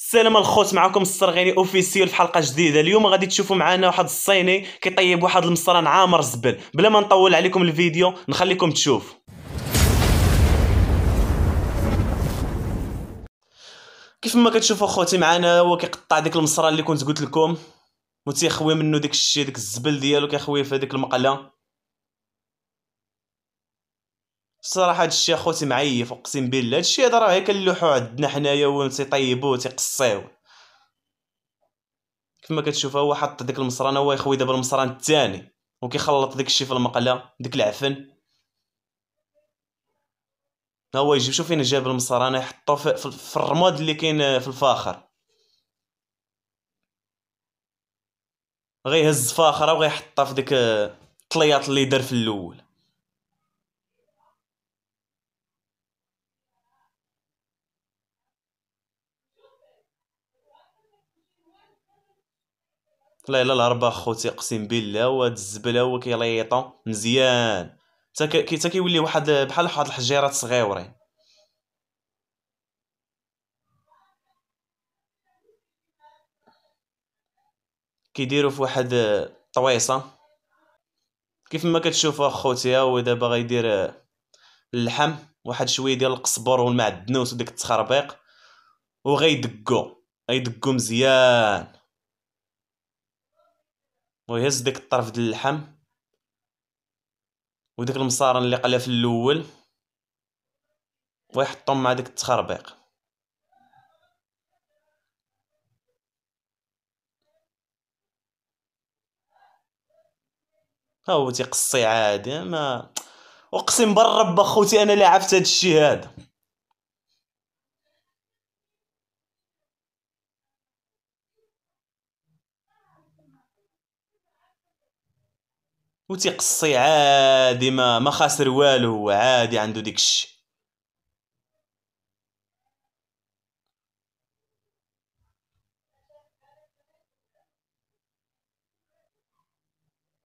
السلام الخوت معكم الصرغيني اوفيسيول في حلقه جديده اليوم غادي تشوفوا معنا واحد الصيني كيطيب واحد المصران عامر زبل بلا ما نطول عليكم الفيديو نخليكم تشوف كيف ما كتشوفوا خوتي معنا هو كيقطع ديك المصران اللي كنت قلت لكم متيخوي منه داك الشيء داك الزبل ديالو كيخويه في هذيك المقله بصراحه هادشي اخوتي معيف اقسم بالله هادشي هذا راه غير كنلوحو عندنا حنايا ونسي طيبو تيقصيو كما كتشوف هو حط داك المصران هو يخوي دابا المصران الثاني وكيخلط داك الشيء في المقله داك العفن ها هو يجيب شوف فين جاب المصران يحطو في, في الرماد اللي كاين آه، في الفاخر غيهز فاخره وغيحطها في ديك آه، الطليات اللي دار في الاول لا الاربعه خوتي اقسم بالله وهاد الزبله هو كيليطو مزيان حتى كيولي واحد بحال واحد الحجيرات صغيورين كيديروا في واحد آه، طويصه كيف ما كتشوفوا اخوتي هو دابا غيدير آه، اللحم واحد شويه ديال القزبر والمعدنوس وديك التخربيق وغيدقو غيدقوا مزيان ويهز ديك الطرف ديال اللحم وديك المصارن اللي قلا في الاول ويحطهم مع ديك التخربيق ها هو تيقصي عادي ما اقسم بالرب اخوتي انا لعبت عرفت هذا الشيء هذا وتيقصي عادي ما ما خاسر والو عادي عنده ديكش